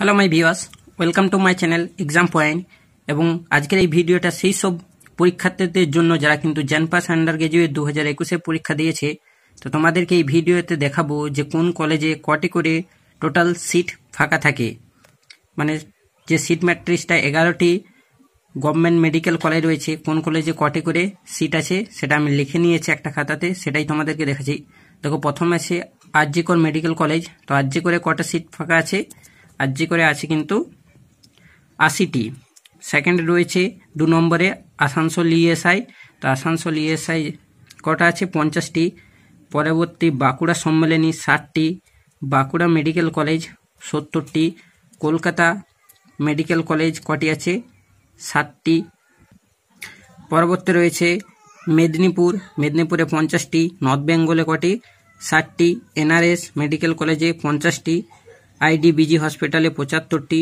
hello my viewers welcome to my channel exam point এবং আজকের এই ভিডিওটা সেই সব পরীক্ষার্থীদের জন্য যারা কিন্তু জেনপাস আন্ডার গ্রাজুয়েট দু হাজার একুশে পরীক্ষা দিয়েছে তো তোমাদেরকে এই ভিডিওতে দেখাবো যে কোন কলেজে কটি করে টোটাল সিট ফাঁকা থাকে মানে যে সিট ম্যাট্রিক্সটা এগারোটি গভর্নমেন্ট মেডিকেল কলেজ রয়েছে কোন কলেজে কটি করে সিট আছে সেটা আমি লিখে নিয়েছি একটা খাতাতে সেটাই তোমাদেরকে দেখাচ্ছি দেখো প্রথম আছে আরজিকর মেডিকেল কলেজ তো আরজিকরে কটা সিট ফাঁকা আছে আর জি করে আছে কিন্তু আশিটি সেকেন্ড রয়েছে দু নম্বরে আসানসোল ইএসআই e তো আসানসোল ইএসআই e কটা আছে পঞ্চাশটি পরবর্তী বাঁকুড়া সম্মেলনী ষাটটি বাঁকুড়া মেডিকেল কলেজ সত্তরটি কলকাতা মেডিকেল কলেজ কটি আছে ষাটটি পরবর্তী রয়েছে মেদিনীপুর মেদিনীপুরে পঞ্চাশটি নর্থ বেঙ্গলে কটি ষাটটি এনআরএস মেডিকেল কলেজে পঞ্চাশটি আইডিবিজি হসপিটালে পঁচাত্তরটি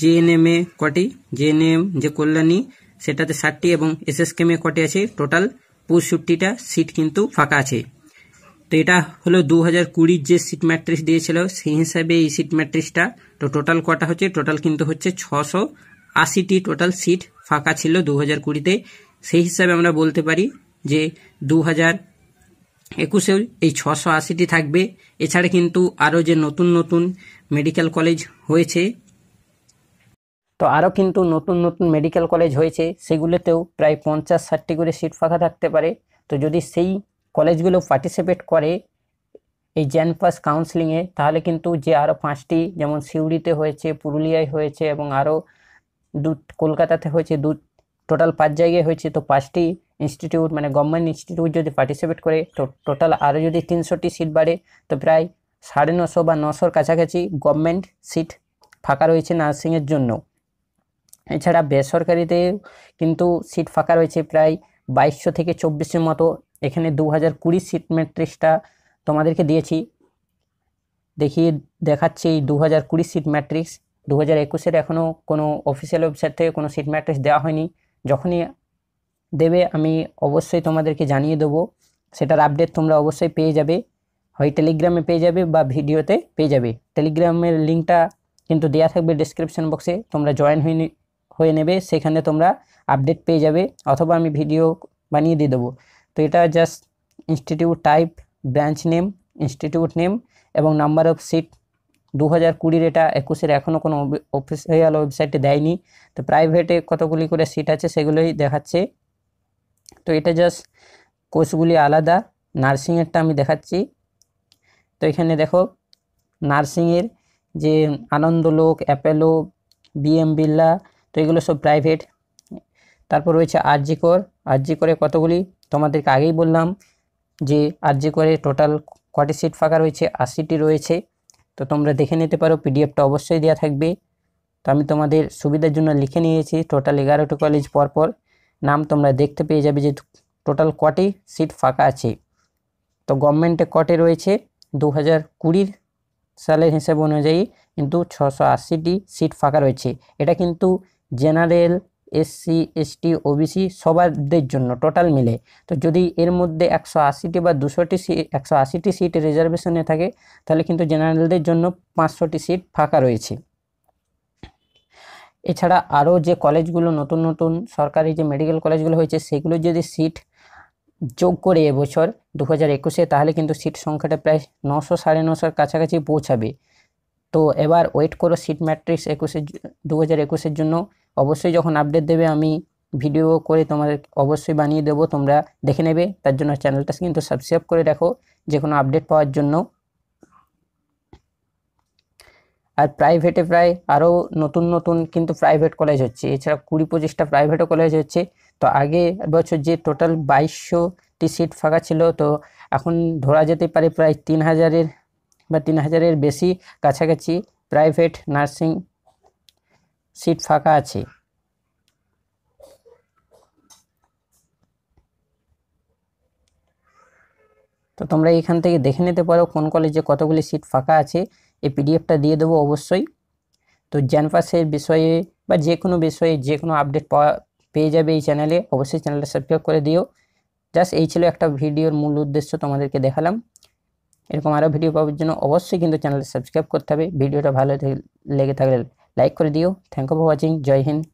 জেএনএমে কটি জেএনএম যে কল্যাণী সেটাতে ষাটটি এবং এসএসকেমে কটি আছে টোটাল পঁয়ষট্টিটা সিট কিন্তু ফাঁকা আছে তো এটা হলো দু হাজার কুড়ির যে সিট ম্যাট্রিক্স দিয়েছিল সেই হিসাবে এই সিট ম্যাট্রিক্সটা তো টোটাল কটা হচ্ছে টোটাল কিন্তু হচ্ছে ছশো আশিটি টোটাল সিট ফাঁকা ছিল দু হাজার কুড়িতে সেই হিসাবে আমরা বলতে পারি যে দু হাজার একুশে এই ছশো আশিটি থাকবে এছাড়া কিন্তু আরও যে নতুন নতুন মেডিকেল কলেজ হয়েছে তো আরও কিন্তু নতুন নতুন মেডিকেল কলেজ হয়েছে সেগুলোতেও প্রায় পঞ্চাশ ষাটটি করে সিট ফাঁকা থাকতে পারে তো যদি সেই কলেজগুলো পার্টিসিপেট করে এই জ্যানপাস কাউন্সিলিংয়ে তাহলে কিন্তু যে আরও পাঁচটি যেমন সিউড়িতে হয়েছে পুরুলিয়ায় হয়েছে এবং আরও দু কলকাতাতে হয়েছে দু টোটাল পাঁচ জায়গায় হয়েছে তো পাঁচটি ইনস্টিটিউট মানে গভর্নমেন্ট ইনস্টিটিউট যদি পার্টিসিপেট করে তো টোটাল আরও যদি তিনশোটি সিট বাড়ে তো প্রায় সাড়ে নশো বা নশোর কাছাকাছি গভর্নমেন্ট সিট ফাঁকা রয়েছে নার্সিংয়ের জন্য এছাড়া বেসরকারিতে কিন্তু সিট ফাঁকা রয়েছে প্রায় বাইশশো থেকে চব্বিশের মতো এখানে দু হাজার কুড়ি সিট ম্যাট্রিক্সটা তোমাদেরকে দিয়েছি দেখিয়ে দেখাচ্ছি এই দু হাজার কুড়ি সিট ম্যাট্রিক্স দু হাজার একুশের এখনও কোনো অফিসিয়াল ওয়েবসাইট থেকে কোনো সিট ম্যাট্রিক্স দেওয়া হয়নি যখনই দেবে আমি অবশ্যই তোমাদেরকে জানিয়ে দেবো সেটার আপডেট তোমরা অবশ্যই পেয়ে যাবে হয় টেলিগ্রামে পেয়ে যাবে বা ভিডিওতে পেয়ে যাবে টেলিগ্রামের লিঙ্কটা কিন্তু দেওয়া থাকবে ডিসক্রিপশান বক্সে তোমরা জয়েন হয়ে হয়ে নেবে সেখানে তোমরা আপডেট পেয়ে যাবে অথবা আমি ভিডিও বানিয়ে দিয়ে দেবো তো এটা just institute type branch name institute name এবং নাম্বার অফ সিট দু হাজার কুড়ির এটা একুশের এখনও কোনো অফিসিয়াল ওয়েবসাইটে দেয়নি তো প্রাইভেটে কতগুলি করে সিট আছে সেগুলোই দেখাচ্ছে তো এটা জাস্ট কোর্সগুলি আলাদা নার্সিংয়েরটা আমি দেখাচ্ছি তো এখানে দেখো নার্সিংয়ের যে আনন্দলোক অ্যাপেলো বিএম বিল্লা তো এগুলো সব প্রাইভেট তারপর রয়েছে আরজিকর আরজিকরে কতগুলি তোমাদেরকে আগেই বললাম যে আরজিকরে টোটাল কটি সিট ফাঁকা রয়েছে আশিটি রয়েছে তো তোমরা দেখে নিতে পারো পিডিএফটা অবশ্যই দেওয়া থাকবে তো আমি তোমাদের সুবিধার জন্য লিখে নিয়েছি টোটাল এগারোটি কলেজ পরপর নাম তোমরা দেখতে পেয়ে যাবে যে টোটাল কটি সিট ফাঁকা আছে তো গভর্নমেন্টে কটে রয়েছে দু হাজার কুড়ির সালের হিসাব অনুযায়ী কিন্তু ছশো আশিটি সিট ফাঁকা রয়েছে এটা কিন্তু জেনারেল এসসি এসটি ওবিসি সবারদের জন্য টোটাল মিলে তো যদি এর মধ্যে একশো আশিটি বা দুশোটি সিট একশো আশিটি সিট রিজার্ভেশনে থাকে তাহলে কিন্তু জেনারেলদের জন্য পাঁচশোটি সিট ফাঁকা রয়েছে এছাড়া আরও যে কলেজগুলো নতুন নতুন সরকারি যে মেডিকেল কলেজগুলো হয়েছে সেগুলো যদি সিট যোগ করে এবছর দু হাজার একুশে তাহলে কিন্তু সিট সংখ্যাটা প্রায় নশো সাড়ে নশোর কাছাকাছি পৌঁছাবে তো এবার ওয়েট করো সিট ম্যাট্রিক্স একুশে দু হাজার একুশের জন্য অবশ্যই যখন আপডেট দেবে আমি ভিডিও করে তোমাদের অবশ্যই বানিয়ে দেবো তোমরা দেখে নেবে তার জন্য চ্যানেলটা কিন্তু সাবস্ক্রাইব করে রাখো যে কোনো আপডেট পাওয়ার জন্য আর প্রাইভেটে প্রায় আরও নতুন নতুন কিন্তু প্রাইভেট কলেজ হচ্ছে এছাড়া কুড়ি পঁচিশটা প্রাইভেটও কলেজ হচ্ছে তো আগে বছর যে টোটাল বাইশশোটি সিট ফাঁকা ছিল তো এখন ধরা যেতে পারে প্রায় তিন হাজারের বা তিন হাজারের বেশি কাছাকাছি প্রাইভেট নার্সিং সিট ফাঁকা আছে তো তোমরা এখান থেকে দেখে নিতে পারো কোন কলেজে কতগুলি সিট ফাঁকা আছে এই পিডিএফটা দিয়ে দেবো অবশ্যই তো জ্যানপাসের বিষয়ে বা যে কোনো বিষয়ে যে কোনো আপডেট পাওয়া পেয়ে যাবে এই চ্যানেলে অবশ্যই চ্যানেলটা সাবস্ক্রাইব করে দিও জাস্ট এই ছিল একটা ভিডিওর মূল উদ্দেশ্য তোমাদেরকে দেখালাম এরকম আরও ভিডিও পাওয়ার জন্য অবশ্যই কিন্তু চ্যানেলটা সাবস্ক্রাইব করতে হবে ভিডিওটা ভালো লেগে থাকলে लाइक कर दियो थैंक यू फॉर वॉचिंग जय हिंद